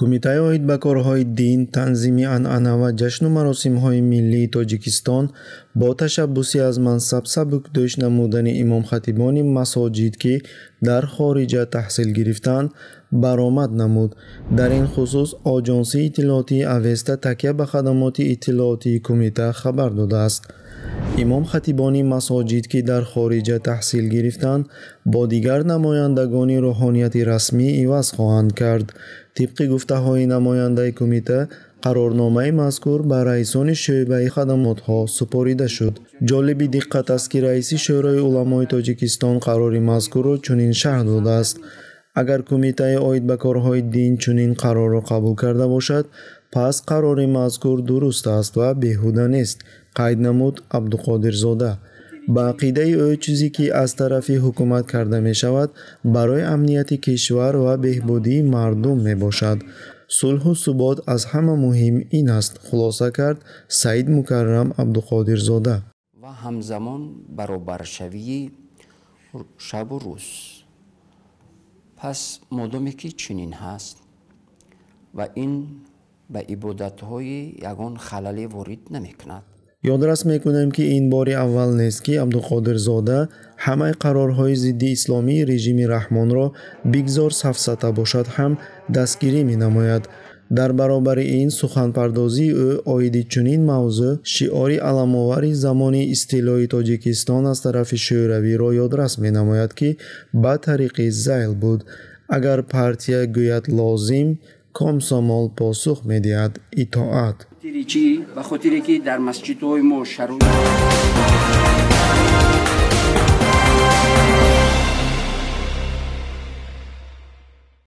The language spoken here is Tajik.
кумитаи оид ба корҳои дин танзими анъана ва ҷашну маросимҳои миллии тоҷикистон бо ташаббусӣ аз мансаб сабукдӯш намудани имомхатибони масоҷид ки дар хориҷа таҳсил гирифтанд баромад намуд дар ин хусус оҷонсии иттилоотии авеста такя ба хадамоти иттилоотии кумита хабар додааст имом хатибони масоҷид ки дар хориҷа таҳсил гирифтанд бо дигар намояндагони рӯҳонияти расмӣ иваз хоҳанд кард тибқи гуфтаҳои намояндаи кумита қарорномаи мазкур ба раисони шӯъбаи хадамотҳо супорида шуд ҷолиби диққат аст ки раиси шӯрои уламои тоҷикистон қарори мазкурро чунин шарҳ додааст агар кумитае оид ба корҳои дин чунин қарорро қабул карда бошад пас қарори мазкур дуруст аст ва беҳуда нест қайд намуд абдуқодирзода ба ақидаи ӯ чизе ки аз тарафи ҳукумат карда мешавад барои амнияти кишвар ва беҳбудии мардум мебошад сулҳу субот аз ҳама муҳим ин аст хулоса кард саид мукаррам абдуқодирзода ва ҳамзамон баробаршавии шабу рӯз пас модоме ки чунин ҳаст ва ин ба ибодатҳои ягон халале ворид намекунад ёдрас мекунем ки ин бори аввал нест ки абдуқодирзода ҳамаи қарорҳои зидди исломии режими раҳмонро бигзор сафсата бошад ҳам дастгирӣ менамояд дар баробари ин суханпардозии ӯ оиди чунин мавзӯъ шиори аламовари замони истилои тоҷикистон аз тарафи шӯравиро ёдрас менамояд ки ба тариқи зайл буд агар партия гӯяд лозим комсомол посух медиҳад итоат дар масҷидҳои мо шарои